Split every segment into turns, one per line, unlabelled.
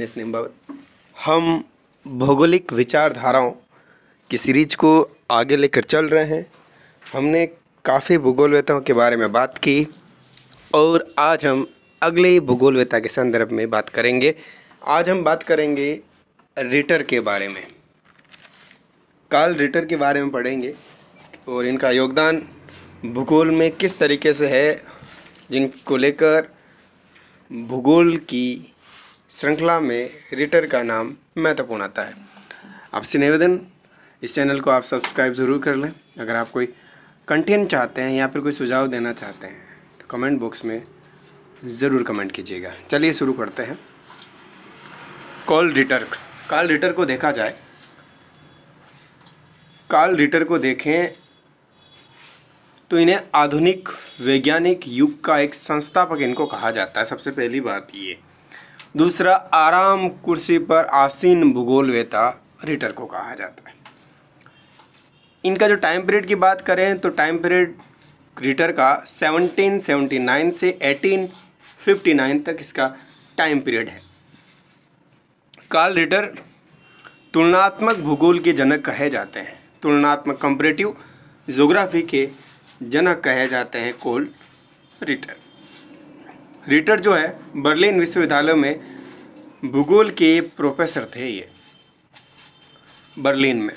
explanation बाबत हम भौगोलिक विचारधाराओं की सीरीज को आगे लेकर चल रहे हैं हमने काफ़ी भूगोलवेताओं के बारे में बात की और आज हम अगले भूगोलवेता के संदर्भ में बात करेंगे आज हम बात करेंगे रिटर के बारे में काल रिटर के बारे में पढ़ेंगे और इनका योगदान भूगोल में किस तरीके से है जिनको लेकर भूगोल की श्रृंखला में रिटर का नाम महत्वपूर्ण आता है आपसे निवेदन इस चैनल को आप सब्सक्राइब ज़रूर कर लें अगर आप कोई कंटेंट चाहते हैं या फिर कोई सुझाव देना चाहते हैं तो कमेंट बॉक्स में ज़रूर कमेंट कीजिएगा चलिए शुरू करते हैं कॉल रिटर कॉल रिटर को देखा जाए कॉल रिटर को देखें तो इन्हें आधुनिक वैज्ञानिक युग का एक संस्थापक इनको कहा जाता है सबसे पहली बात ये दूसरा आराम कुर्सी पर आसीन भूगोल वेता रिटर को कहा जाता है इनका जो टाइम पीरियड की बात करें तो टाइम पीरियड रिटर का 1779 से 1859 तक इसका टाइम पीरियड है काल रिटर तुलनात्मक भूगोल के जनक कहे जाते हैं तुलनात्मक कंपरेटिव जोग्राफी के जनक कहे जाते हैं कोल रिटर रीटर जो है बर्लिन विश्वविद्यालय में भूगोल के प्रोफेसर थे ये बर्लिन में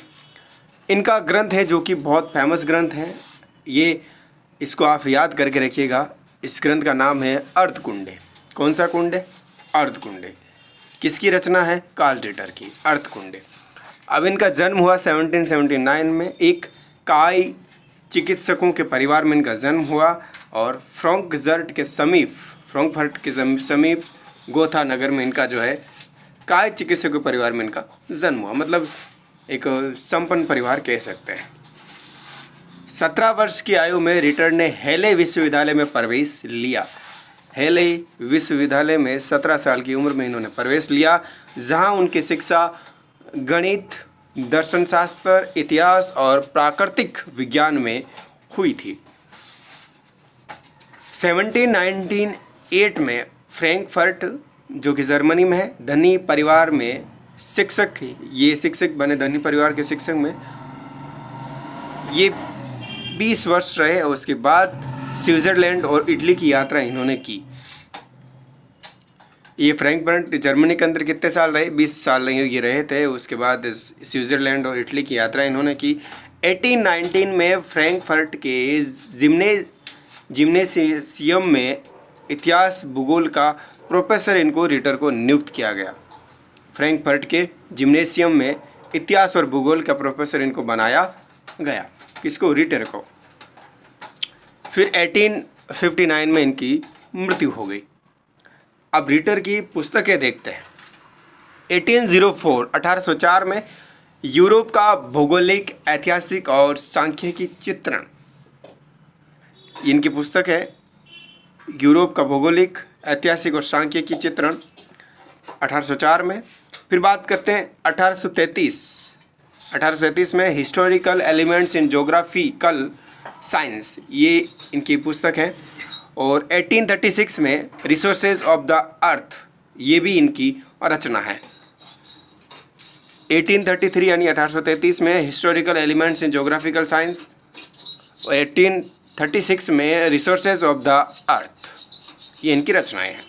इनका ग्रंथ है जो कि बहुत फेमस ग्रंथ है ये इसको आप याद करके रखिएगा इस ग्रंथ का नाम है अर्थकुंडे कुंडे कौन सा कुंडे अर्थकुंडे कुंडे किसकी रचना है कार्ल रिटर की अर्थकुंडे कुंडे अब इनका जन्म हुआ 1779 में एक काई चिकित्सकों के परिवार में इनका जन्म हुआ और फ्रॉन्कजर्ट के समीप फ्रॉन्गफर्ट के समीप गोथा नगर में इनका जो है काय चिकित्सक के परिवार में इनका जन्म हुआ मतलब एक संपन्न परिवार कह सकते हैं सत्रह वर्ष की आयु में रिटर्न ने हेले विश्वविद्यालय में प्रवेश लिया हेले विश्वविद्यालय में सत्रह साल की उम्र में इन्होंने प्रवेश लिया जहां उनकी शिक्षा गणित दर्शन शास्त्र इतिहास और प्राकृतिक विज्ञान में हुई थी 1719 एट में फ्रैंकफर्ट जो कि जर्मनी में है धनी परिवार में शिक्षक ये शिक्षक बने धनी परिवार के शिक्षक में ये बीस वर्ष रहे और उसके बाद स्विट्ज़रलैंड और इटली की यात्रा इन्होंने की ये फ्रैंक बर्ट जर्मनी के अंदर कितने साल रहे बीस साल ये रहे थे उसके बाद स्विट्ज़रलैंड और इटली की यात्रा इन्होंने की 1819 में फ्रैंकफर्ट के जिमने जिमनेसियम में इतिहास भूगोल का प्रोफेसर इनको रिटर को नियुक्त किया गया फ्रैंकफर्ट के जिम्नेशियम में इतिहास और भूगोल का प्रोफेसर इनको बनाया गया किसको रिटर को फिर 1859 में इनकी मृत्यु हो गई अब रिटर की पुस्तकें देखते हैं 1804 1804 में यूरोप का भौगोलिक ऐतिहासिक और सांख्यिकी चित्रण इनकी पुस्तक है यूरोप का भौगोलिक ऐतिहासिक और सांख्यिकी चित्रण 1804 में फिर बात करते हैं 1833 1833 में historical elements in geographical science ये इनकी पुस्तक है और 1836 में रिसोर्सेज ऑफ द अर्थ ये भी इनकी रचना है 1833 यानी 1833 में historical elements in geographical science और एटीन थर्टी सिक्स में रिसोर्सेज ऑफ द अर्थ ये इनकी रचनाएं हैं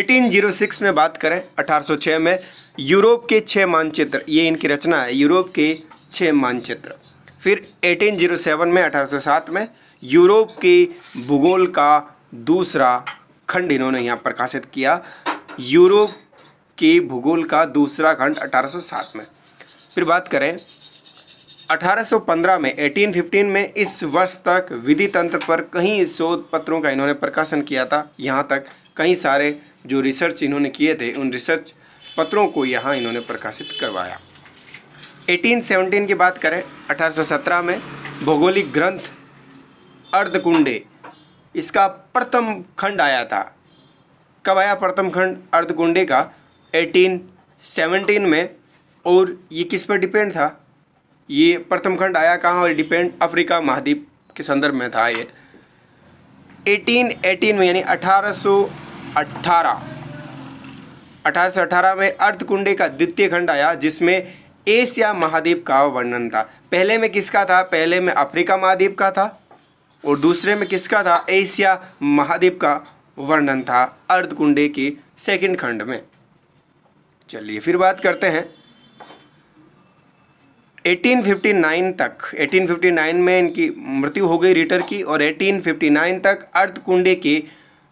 एटीन जीरो सिक्स में बात करें अठारह सौ छः में यूरोप के छः मानचित्र ये इनकी रचना है यूरोप के छः मानचित्र फिर एटीन जीरो सेवन में अठारह सौ सात में यूरोप के भूगोल का दूसरा खंड इन्होंने यहाँ प्रकाशित किया यूरोप के भूगोल का दूसरा खंड अठारह सौ सात में फिर बात करें 1815 में 1815 में इस वर्ष तक विधि तंत्र पर कई शोध पत्रों का इन्होंने प्रकाशन किया था यहाँ तक कई सारे जो रिसर्च इन्होंने किए थे उन रिसर्च पत्रों को यहाँ इन्होंने प्रकाशित करवाया 1817 की बात करें 1817 में भौगोलिक ग्रंथ अर्धकुंडे इसका प्रथम खंड आया था कब आया प्रथम खंड अर्धकुंडे का 1817 में और ये किस पर डिपेंड था ये प्रथम खंड आया कहाँ और डिपेंड अफ्रीका महाद्वीप के संदर्भ में था ये 1818 में यानी 1818 1818 में अर्थकुंडे का द्वितीय खंड आया जिसमें एशिया महाद्वीप का वर्णन था पहले में किसका था पहले में अफ्रीका महाद्वीप का था और दूसरे में किसका था एशिया महाद्वीप का वर्णन था अर्धकुंडे के सेकंड खंड में चलिए फिर बात करते हैं 1859 तक 1859 में इनकी मृत्यु हो गई रिटर की और 1859 तक अर्थकुंडे के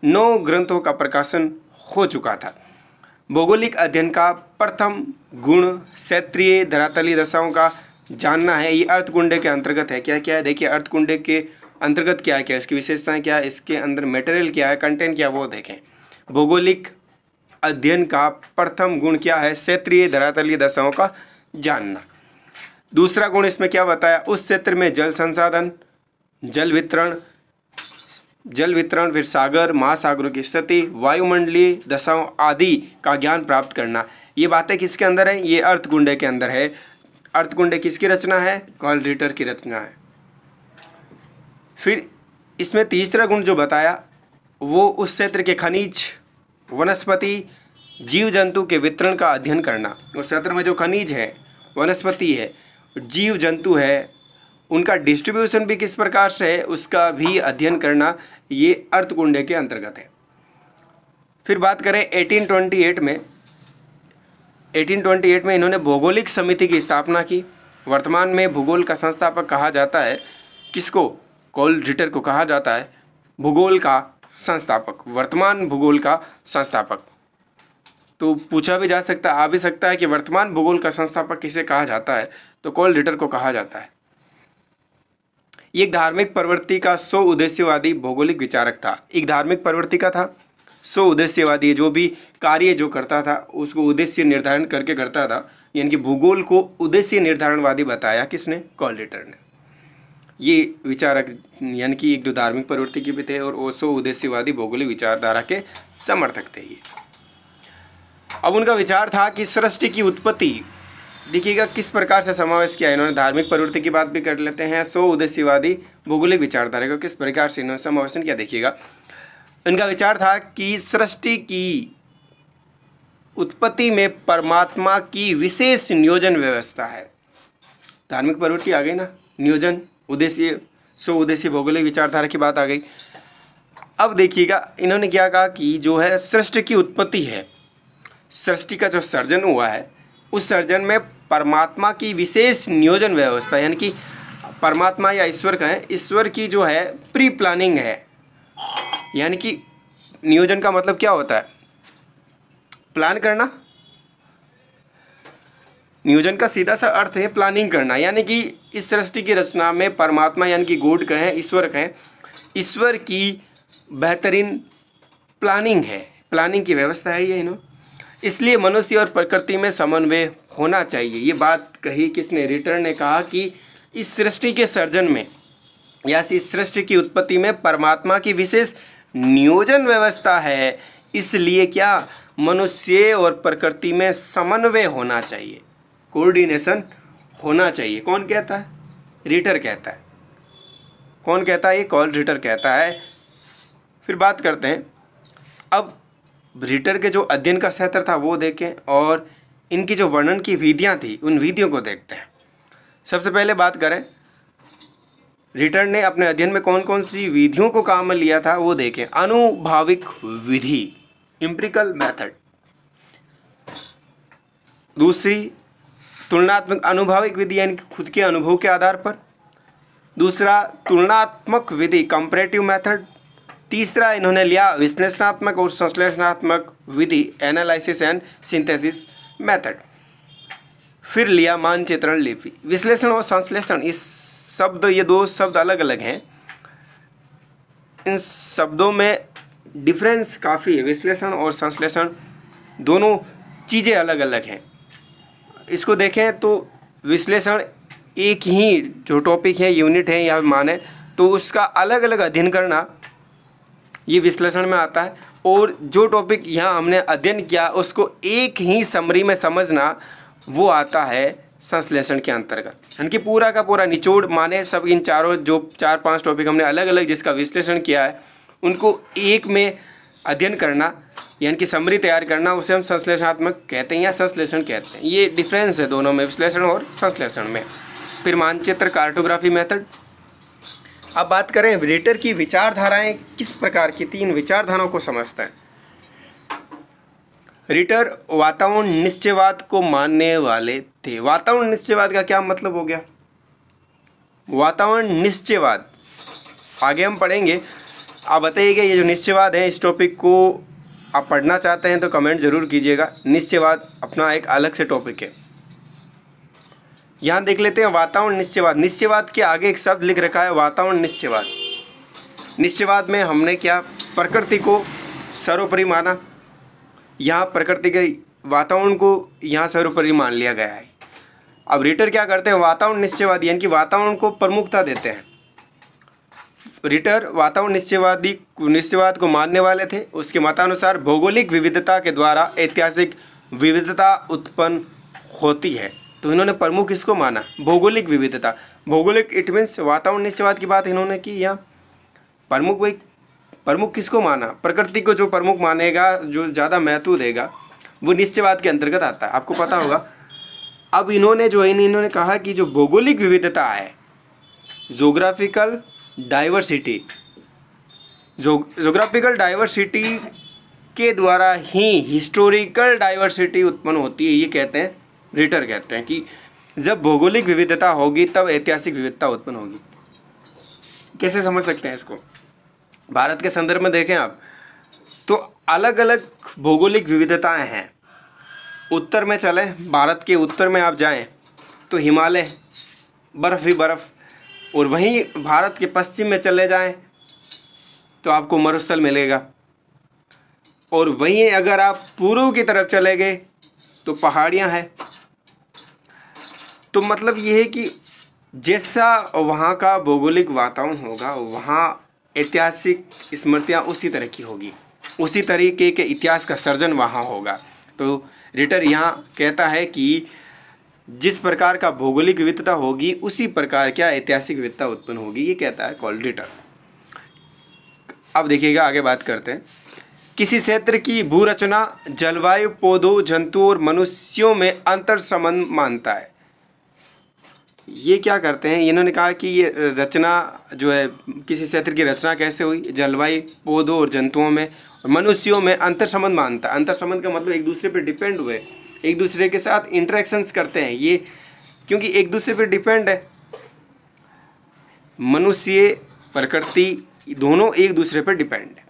नौ ग्रंथों का प्रकाशन हो चुका था भौगोलिक अध्ययन का प्रथम गुण क्षेत्रीय धरातलीय दशाओं का जानना है ये अर्थकुंडे के अंतर्गत है क्या क्या है देखिए अर्थकुंडे के अंतर्गत क्या है क्या इसकी विशेषताएं क्या है इसके अंदर मटेरियल क्या है कंटेंट क्या है वो देखें भौगोलिक अध्ययन का प्रथम गुण क्या है क्षेत्रीय धरातलीय दशाओं का जानना दूसरा गुण इसमें क्या बताया उस क्षेत्र में जल संसाधन जल वितरण जल वितरण फिर सागर महासागरों की स्थिति वायुमंडलीय दशाओं आदि का ज्ञान प्राप्त करना ये बातें किसके अंदर है ये अर्थगुंडे के अंदर है अर्थगुंडे किसकी रचना है कॉल रिटर की रचना है फिर इसमें तीसरा गुण जो बताया वो उस क्षेत्र के खनिज वनस्पति जीव जंतु के वितरण का अध्ययन करना उस क्षेत्र में जो खनिज है वनस्पति है जीव जंतु है उनका डिस्ट्रीब्यूशन भी किस प्रकार से है उसका भी अध्ययन करना ये अर्थकुंडे के अंतर्गत है फिर बात करें 1828 में 1828 में इन्होंने भौगोलिक समिति की स्थापना की वर्तमान में भूगोल का संस्थापक कहा जाता है किसको कॉल रिटर को कहा जाता है भूगोल का संस्थापक वर्तमान भूगोल का संस्थापक तो पूछा भी जा सकता आ भी सकता है कि वर्तमान भूगोल का संस्थापक किसे कहा जाता है तो कोल रिटर को कहा जाता है ये एक धार्मिक प्रवृत्ति का सो उद्देश्यवादी भौगोलिक विचारक था एक धार्मिक प्रवृत्ति का था सो उद्देश्यवादी जो भी कार्य जो करता था उसको उद्देश्य निर्धारण करके करता था यानी कि भूगोल को उद्देश्य निर्धारणवादी बताया किसने कॉल लेटर ने ये विचारक यानी कि एक दो धार्मिक प्रवृत्ति के भी थे और ओसो उद्देश्यवादी भौगोलिक विचारधारा के समर्थक थे ये अब उनका विचार था कि सृष्टि की उत्पत्ति देखिएगा किस प्रकार से समावेश किया इन्होंने धार्मिक प्रवृत्ति की बात भी कर लेते हैं सो उद्देश्यवादी भौगोलिक विचारधारा को किस प्रकार से इन्होंने समावेशन किया देखिएगा इनका विचार था कि सृष्टि की उत्पत्ति में परमात्मा की विशेष नियोजन व्यवस्था है धार्मिक प्रवृत्ति आ गई ना नियोजन उद्देश्य सो उद्देश्य भौगोलिक विचारधारा की बात आ गई अब देखिएगा इन्होंने क्या कहा कि जो है सृष्टि की उत्पत्ति है सृष्टि का जो सर्जन हुआ है उस सर्जन में परमात्मा की विशेष नियोजन व्यवस्था यानी कि परमात्मा या ईश्वर कहें ईश्वर की जो है प्री प्लानिंग है यानी कि नियोजन का मतलब क्या होता है प्लान करना नियोजन का सीधा सा अर्थ है प्लानिंग करना यानी कि इस सृष्टि की रचना में परमात्मा यानी कि गोड कहें ईश्वर कहें ईश्वर की बेहतरीन प्लानिंग है प्लानिंग की व्यवस्था है ये इन्होंने इसलिए मनुष्य और प्रकृति में समन्वय होना चाहिए ये बात कही किसने रिटर ने कहा कि इस सृष्टि के सर्जन में या इस सृष्टि की उत्पत्ति में परमात्मा की विशेष नियोजन व्यवस्था है इसलिए क्या मनुष्य और प्रकृति में समन्वय होना चाहिए कोऑर्डिनेशन होना चाहिए कौन कहता है रीटर कहता है कौन कहता है ये कॉल रिटर कहता है फिर बात करते हैं अब ब्रिटर के जो अध्ययन का क्षेत्र था वो देखें और इनकी जो वर्णन की विधियाँ थी उन विधियों को देखते हैं सबसे पहले बात करें रिटर ने अपने अध्ययन में कौन कौन सी विधियों को काम में लिया था वो देखें अनुभाविक विधि इम्प्रिकल मेथड दूसरी तुलनात्मक अनुभाविक विधि यानी कि खुद के अनुभव के आधार पर दूसरा तुलनात्मक विधि कंपरेटिव मेथड तीसरा इन्होंने लिया विश्लेषणात्मक और संश्लेषणात्मक विधि एनालिसिस एंड सिंथेसिस मेथड फिर लिया मानचित्रण लिपि विश्लेषण और संश्लेषण इस शब्द ये दो शब्द अलग अलग हैं इन शब्दों में डिफरेंस काफ़ी है विश्लेषण और संश्लेषण दोनों चीज़ें अलग अलग हैं इसको देखें तो विश्लेषण एक ही जो टॉपिक है यूनिट है या माने तो उसका अलग अलग अध्ययन करना ये विश्लेषण में आता है और जो टॉपिक यहाँ हमने अध्ययन किया उसको एक ही समरी में समझना वो आता है संश्लेषण के अंतर्गत यानी कि पूरा का पूरा निचोड़ माने सब इन चारों जो चार पांच टॉपिक हमने अलग अलग जिसका विश्लेषण किया है उनको एक में अध्ययन करना यानी कि समरी तैयार करना उसे हम संश्लेषणात्मक कहते हैं या संश्लेषण कहते हैं ये डिफरेंस है दोनों में विश्लेषण और संश्लेषण में फिर मानचित्र कार्टोग्राफी मेथड अब बात करें विलेटर की विचारधाराएं किस प्रकार की तीन विचारधाराओं को समझते हैं रिटर वातावरण निश्चयवाद को मानने वाले थे वातावरण निश्चयवाद का क्या मतलब हो गया वातावरण निश्चयवाद आगे हम पढ़ेंगे आप बताइएगा ये जो निश्चयवाद है इस टॉपिक को आप पढ़ना चाहते हैं तो कमेंट ज़रूर कीजिएगा निश्चयवाद अपना एक अलग से टॉपिक है यहाँ देख लेते हैं वातावरण निश्चयवाद निश्चयवाद के आगे एक शब्द लिख रखा है वातावरण निश्चयवाद निश्चयवाद में हमने क्या प्रकृति को सर्वोपरि माना यहाँ प्रकृति के वातावरण को यहाँ सर्वोपरि मान लिया गया है अब रिटर क्या करते हैं वातावरण निश्चयवादी यानी कि वातावरण को प्रमुखता देते हैं रिटर वातावरण निश्चयवादी निश्चयवाद को मानने वाले थे उसके मतानुसार भौगोलिक विविधता के द्वारा ऐतिहासिक विविधता उत्पन्न होती है तो इन्होंने प्रमुख इसको माना भौगोलिक विविधता भौगोलिक इट मीन्स वातावरण निश्चयवाद की बात इन्होंने की यहाँ प्रमुख भाई प्रमुख किसको माना प्रकृति को जो प्रमुख मानेगा जो ज़्यादा महत्व देगा वो निश्चयवाद के अंतर्गत आता है आपको पता होगा अब इन्होंने जो है इन्होंने कहा कि जो भौगोलिक विविधता है जोग्राफिकल डाइवर्सिटी जो जोग्राफिकल डाइवर्सिटी के द्वारा ही हिस्टोरिकल डाइवर्सिटी उत्पन्न होती है ये कहते हैं रिटर कहते हैं कि जब भौगोलिक विविधता होगी तब ऐतिहासिक विविधता उत्पन्न होगी कैसे समझ सकते हैं इसको भारत के संदर्भ में देखें आप तो अलग अलग भौगोलिक विविधताएं हैं उत्तर में चलें भारत के उत्तर में आप जाएं तो हिमालय बर्फ़ ही बर्फ़ और वहीं भारत के पश्चिम में चले जाएं तो आपको मरुस्थल मिलेगा और वहीं अगर आप पूर्व की तरफ चले गए तो पहाड़ियाँ हैं तो मतलब ये है कि जैसा वहाँ का भौगोलिक वातावरण होगा वहाँ ऐतिहासिक स्मृतियाँ उसी तरह की होगी उसी तरीके के इतिहास का सर्जन वहाँ होगा तो रिटर यहाँ कहता है कि जिस प्रकार का भौगोलिक विविधता होगी उसी प्रकार क्या ऐतिहासिक विविधता उत्पन्न होगी ये कहता है कॉल रिटर अब देखिएगा आगे बात करते हैं किसी क्षेत्र की भूरचना जलवायु पौधों जंतुओं और मनुष्यों में अंतर संबंध मानता है ये क्या करते हैं इन्होंने कहा कि ये रचना जो है किसी क्षेत्र की रचना कैसे हुई जलवायु पौधों और जंतुओं में और मनुष्यों में अंतर संबंध मानता है अंतर संबंध का मतलब एक दूसरे पर डिपेंड हुए एक दूसरे के साथ इंटरेक्शंस करते हैं ये क्योंकि एक दूसरे पर डिपेंड है मनुष्य प्रकृति दोनों एक दूसरे पर डिपेंड है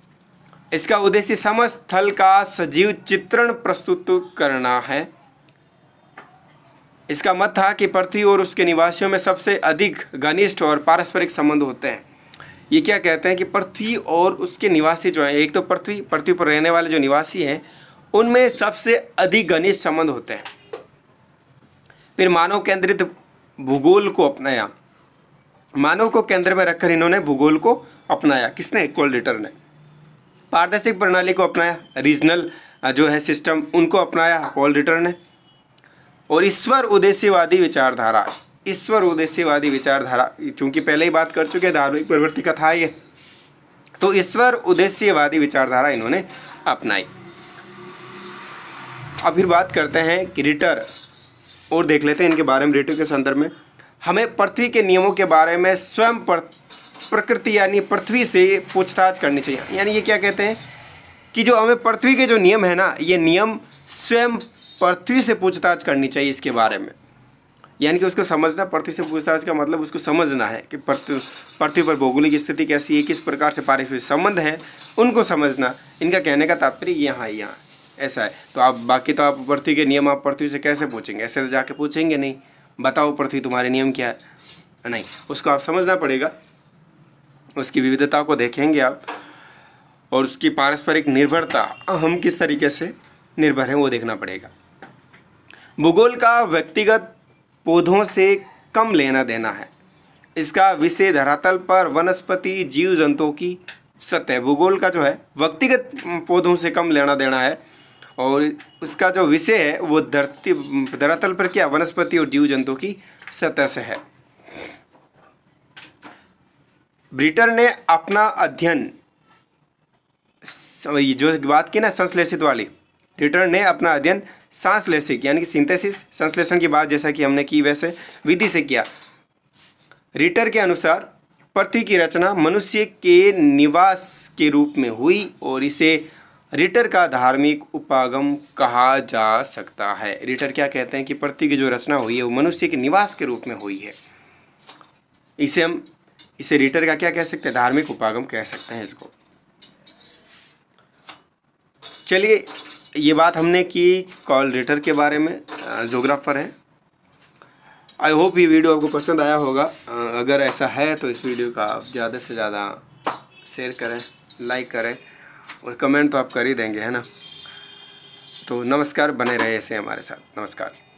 इसका उद्देश्य समस्थल का सजीव चित्रण प्रस्तुत करना है इसका मत था कि पृथ्वी और उसके निवासियों में सबसे अधिक घनिष्ठ और पारस्परिक संबंध होते हैं ये क्या कहते हैं कि पृथ्वी और उसके निवासी जो हैं एक तो पृथ्वी पृथ्वी पर रहने वाले जो निवासी हैं उनमें सबसे अधिक घनिष्ठ संबंध होते हैं फिर मानव केंद्रित भूगोल को अपनाया मानव को केंद्र में रखकर इन्होंने भूगोल को अपनाया किसने कोल्डिटर ने पारदर्शिक प्रणाली को अपनाया रीजनल जो है सिस्टम उनको अपनाया कोल्डिटर ने और ईश्वर उद्देश्यवादी विचारधारा ईश्वर उद्देश्यवादी विचारधारा चूंकि पहले ही बात कर चुके हैं धार्मिक प्रवृत्ति का था ये तो ईश्वर उद्देश्यवादी विचारधारा इन्होंने अपनाई अब फिर बात करते हैं कि रिटर और देख लेते हैं इनके बारे में रिटर के संदर्भ में हमें पृथ्वी के नियमों के बारे में स्वयं प्रकृति यानी पृथ्वी से पूछताछ करनी चाहिए यानी ये क्या कहते हैं कि जो हमें पृथ्वी के जो नियम है ना ये नियम स्वयं पृथ्वी से पूछताछ करनी चाहिए इसके बारे में यानी कि उसको समझना पृथ्वी से पूछताछ का मतलब उसको समझना है कि पृथ्वी पर भौगोलिक स्थिति कैसी है किस प्रकार से पारिस्थितिक संबंध है उनको समझना इनका कहने का तात्पर्य यहाँ है यहाँ ऐसा है तो आप बाकी तो आप पृथ्वी के नियम आप पृथ्वी से कैसे पूछेंगे ऐसे तो जाके पूछेंगे नहीं बताओ पृथ्वी तुम्हारे नियम क्या है नहीं उसको आप समझना पड़ेगा उसकी विविधता को देखेंगे आप और उसकी पारस्परिक निर्भरता हम किस तरीके से निर्भर हैं वो देखना पड़ेगा भूगोल का व्यक्तिगत पौधों से कम लेना देना है इसका विषय धरातल पर वनस्पति जीव जंतुओं की सतह भूगोल का जो है व्यक्तिगत पौधों से कम लेना देना है और उसका जो विषय है वो धरती धरातल पर क्या वनस्पति और जीव जंतुओं की सतह से है ब्रिटर ने अपना अध्ययन जो बात की ना संश्लेषित वाली ब्रिटर ने अपना अध्ययन सांसलेसिक यानी कि सिंथेसिस संश्लेषण की बात जैसा कि हमने की वैसे विधि से किया रिटर के अनुसार पृथ्वी की रचना मनुष्य के निवास के रूप में हुई और इसे रिटर का धार्मिक उपागम कहा जा सकता है रिटर क्या कहते हैं कि पृथ्वी की जो रचना हुई है वो मनुष्य के निवास के रूप में हुई है इसे हम इसे रिटर का क्या कह सकते हैं धार्मिक उपागम कह सकते हैं इसको चलिए ये बात हमने की कॉल रेटर के बारे में जोग्राफर है आई होप ये वीडियो आपको पसंद आया होगा अगर ऐसा है तो इस वीडियो का आप ज़्यादा से ज़्यादा शेयर करें लाइक करें और कमेंट तो आप कर ही देंगे है ना तो नमस्कार बने रहे ऐसे हमारे साथ नमस्कार